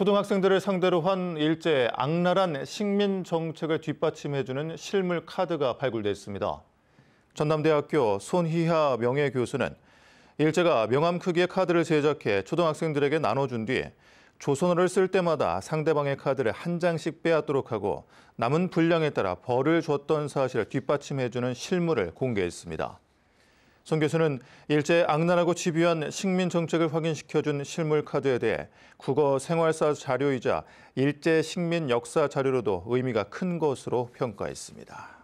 초등학생들을 상대로 한 일제 악랄한 식민 정책을 뒷받침해주는 실물 카드가 발굴됐습니다. 전남대학교 손희하 명예교수는 일제가 명함 크기의 카드를 제작해 초등학생들에게 나눠준 뒤 조선어를 쓸 때마다 상대방의 카드를 한 장씩 빼앗도록 하고 남은 분량에 따라 벌을 줬던 사실을 뒷받침해주는 실물을 공개했습니다. 정 교수는 일제 악랄하고 집요한 식민 정책을 확인시켜준 실물 카드에 대해 국어 생활사 자료이자 일제 식민 역사 자료로도 의미가 큰 것으로 평가했습니다.